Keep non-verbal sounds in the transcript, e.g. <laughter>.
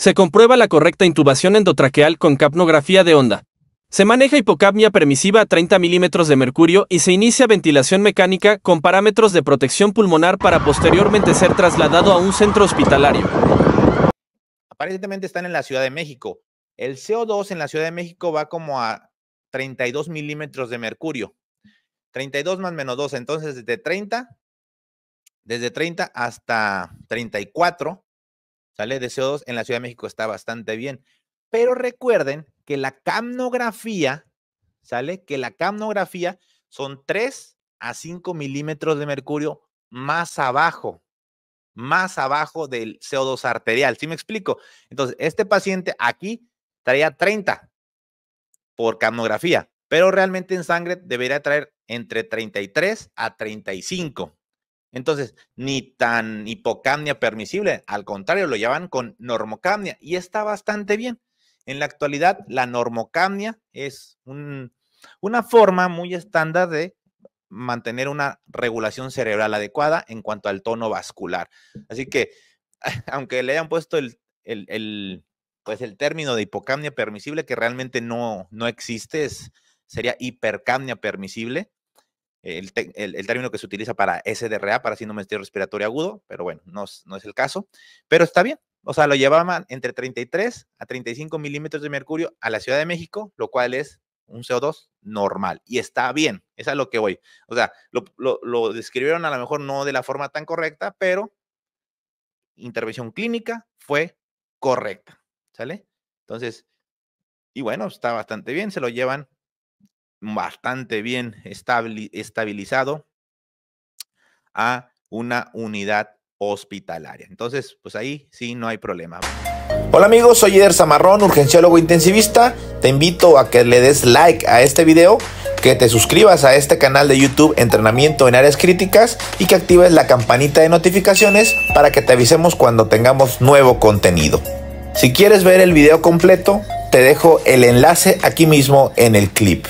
Se comprueba la correcta intubación endotraqueal con capnografía de onda. Se maneja hipocapnia permisiva a 30 milímetros de mercurio y se inicia ventilación mecánica con parámetros de protección pulmonar para posteriormente ser trasladado a un centro hospitalario. Aparentemente están en la Ciudad de México. El CO2 en la Ciudad de México va como a 32 milímetros de mercurio. 32 más menos 2, entonces desde 30, desde 30 hasta 34 ¿sale? De CO2 en la Ciudad de México está bastante bien. Pero recuerden que la camnografía, ¿sale? Que la camnografía son 3 a 5 milímetros de mercurio más abajo, más abajo del CO2 arterial. ¿Sí me explico? Entonces, este paciente aquí traía 30 por camnografía, pero realmente en sangre debería traer entre 33 a 35. Entonces, ni tan hipocamnia permisible, al contrario, lo llaman con normocamnia y está bastante bien. En la actualidad, la normocamnia es una forma muy estándar de mantener una regulación cerebral adecuada en cuanto al tono vascular. Así que, <laughs> aunque le hayan puesto el, el, pues el término de hipocamnia permisible, que realmente no, no existe, es, sería hipercamnia permisible, el, término que se utiliza para SDRA, para síndrome de respiratorio agudo, pero bueno, no, es el caso, pero está bien. O sea, lo llevaban entre 33 a 35 milímetros de mercurio a la Ciudad de México, lo cual es un CO2 normal y está bien, es lo que voy. O sea, lo, lo describieron a lo mejor no de la forma tan correcta, pero intervención clínica fue correcta, ¿sale? Entonces, y bueno, está bastante bien, se lo llevan bastante bien estabilizado a una unidad hospitalaria. Entonces, pues ahí sí no hay problema. Hola amigos, soy Eder Zamarrón, urgenciólogo intensivista. Te invito a que le des like a este video, que te suscribas a este canal de YouTube Entrenamiento en Áreas Críticas y que actives la campanita de notificaciones para que te avisemos cuando tengamos nuevo contenido. Si quieres ver el video completo, te dejo el enlace aquí mismo en el clip.